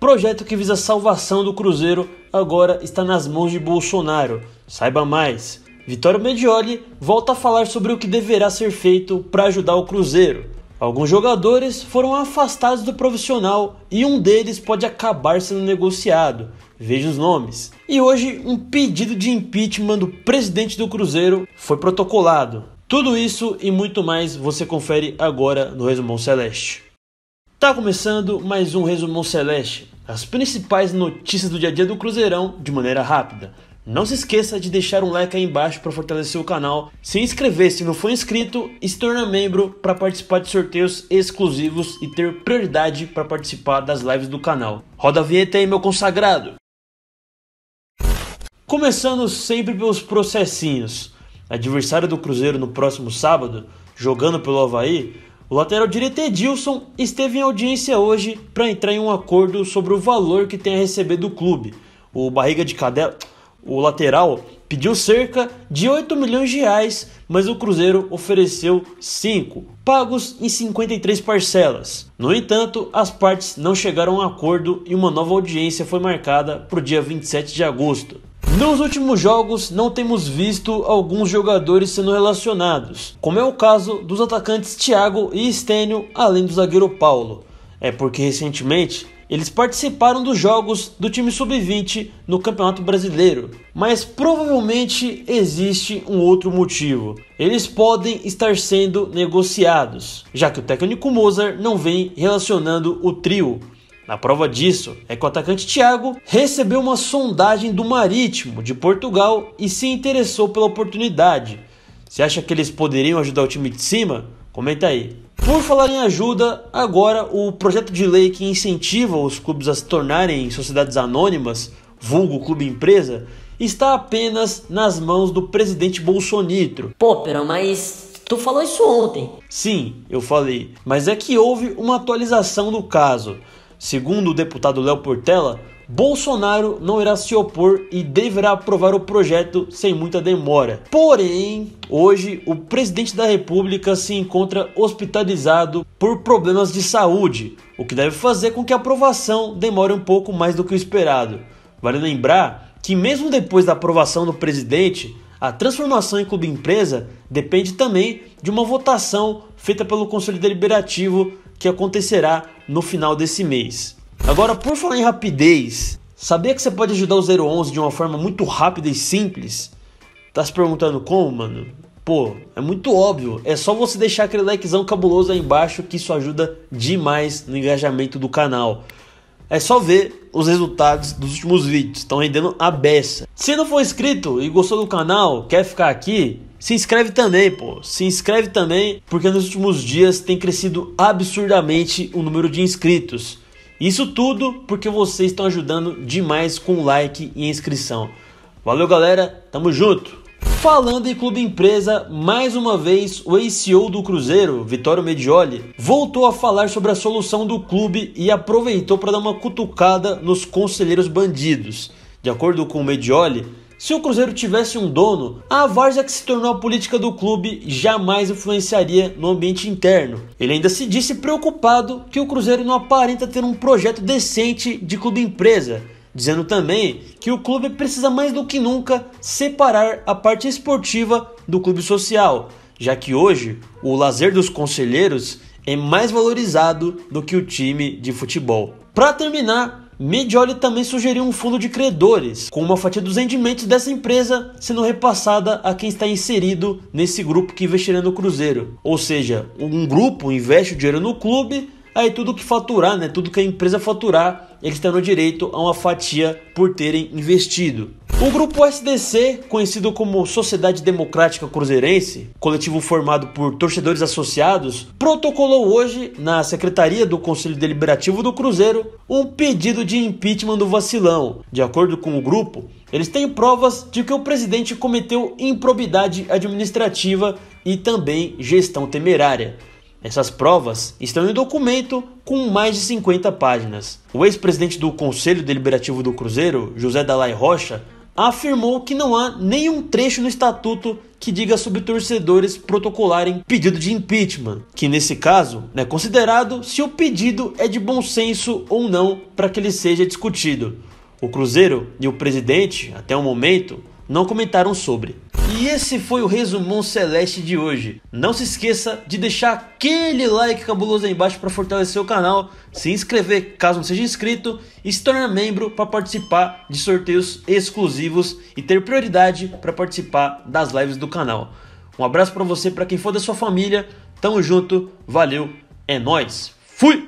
Projeto que visa a salvação do Cruzeiro agora está nas mãos de Bolsonaro. Saiba mais. Vitório Medioli volta a falar sobre o que deverá ser feito para ajudar o Cruzeiro. Alguns jogadores foram afastados do profissional e um deles pode acabar sendo negociado. Veja os nomes. E hoje, um pedido de impeachment do presidente do Cruzeiro foi protocolado. Tudo isso e muito mais você confere agora no Resumão Celeste. Tá começando mais um Resumão Celeste, as principais notícias do dia a dia do Cruzeirão de maneira rápida. Não se esqueça de deixar um like aí embaixo para fortalecer o canal, se inscrever se não for inscrito e se tornar membro para participar de sorteios exclusivos e ter prioridade para participar das lives do canal. Roda a vinheta aí, meu consagrado! Começando sempre pelos processinhos. Adversário do Cruzeiro no próximo sábado, jogando pelo Havaí, o lateral direito é Edilson esteve em audiência hoje para entrar em um acordo sobre o valor que tem a receber do clube. O barriga de cadela, o lateral pediu cerca de 8 milhões de reais, mas o Cruzeiro ofereceu 5, pagos em 53 parcelas. No entanto, as partes não chegaram a um acordo e uma nova audiência foi marcada para o dia 27 de agosto. Nos últimos jogos, não temos visto alguns jogadores sendo relacionados, como é o caso dos atacantes Thiago e Estênio, além do zagueiro Paulo. É porque recentemente eles participaram dos jogos do time sub-20 no Campeonato Brasileiro, mas provavelmente existe um outro motivo. Eles podem estar sendo negociados, já que o técnico Mozart não vem relacionando o trio a prova disso é que o atacante Thiago recebeu uma sondagem do Marítimo de Portugal e se interessou pela oportunidade. Você acha que eles poderiam ajudar o time de cima? Comenta aí. Por falar em ajuda, agora o projeto de lei que incentiva os clubes a se tornarem sociedades anônimas, vulgo clube empresa, está apenas nas mãos do presidente Bolsonaro. Pô, Perão, mas Tu falou isso ontem. Sim, eu falei. Mas é que houve uma atualização do caso. Segundo o deputado Léo Portela, Bolsonaro não irá se opor e deverá aprovar o projeto sem muita demora. Porém, hoje o presidente da República se encontra hospitalizado por problemas de saúde, o que deve fazer com que a aprovação demore um pouco mais do que o esperado. Vale lembrar que, mesmo depois da aprovação do presidente, a transformação em clube empresa depende também de uma votação feita pelo Conselho Deliberativo que acontecerá no final desse mês. Agora, por falar em rapidez, sabia que você pode ajudar o 011 de uma forma muito rápida e simples? Tá se perguntando como, mano? Pô, é muito óbvio. É só você deixar aquele likezão cabuloso aí embaixo que isso ajuda demais no engajamento do canal. É só ver os resultados dos últimos vídeos, estão rendendo a beça. Se não for inscrito e gostou do canal, quer ficar aqui, se inscreve também, pô. Se inscreve também, porque nos últimos dias tem crescido absurdamente o número de inscritos. Isso tudo porque vocês estão ajudando demais com like e inscrição. Valeu, galera. Tamo junto. Falando em clube empresa, mais uma vez o ACO do Cruzeiro, Vitório Medioli, voltou a falar sobre a solução do clube e aproveitou para dar uma cutucada nos conselheiros bandidos. De acordo com o Medioli, se o Cruzeiro tivesse um dono, a várzea que se tornou a política do clube jamais influenciaria no ambiente interno. Ele ainda se disse preocupado que o Cruzeiro não aparenta ter um projeto decente de clube-empresa, dizendo também que o clube precisa mais do que nunca separar a parte esportiva do clube social, já que hoje o lazer dos conselheiros é mais valorizado do que o time de futebol. Para terminar, Medioli também sugeriu um fundo de credores, com uma fatia dos rendimentos dessa empresa sendo repassada a quem está inserido nesse grupo que investirá no Cruzeiro. Ou seja, um grupo investe o dinheiro no clube Aí tudo que faturar, né, tudo que a empresa faturar, eles têm o direito a uma fatia por terem investido. O grupo SDC, conhecido como Sociedade Democrática Cruzeirense, coletivo formado por torcedores associados, protocolou hoje, na Secretaria do Conselho Deliberativo do Cruzeiro, um pedido de impeachment do vacilão. De acordo com o grupo, eles têm provas de que o presidente cometeu improbidade administrativa e também gestão temerária. Essas provas estão em um documento com mais de 50 páginas. O ex-presidente do Conselho Deliberativo do Cruzeiro, José Dalai Rocha, afirmou que não há nenhum trecho no estatuto que diga sobre torcedores protocolarem pedido de impeachment, que nesse caso é considerado se o pedido é de bom senso ou não para que ele seja discutido. O Cruzeiro e o presidente, até o momento, não comentaram sobre. E esse foi o resumão celeste de hoje. Não se esqueça de deixar aquele like cabuloso aí embaixo para fortalecer o canal, se inscrever caso não seja inscrito e se tornar membro para participar de sorteios exclusivos e ter prioridade para participar das lives do canal. Um abraço para você, para quem for da sua família. Tamo junto, valeu, é nós. Fui.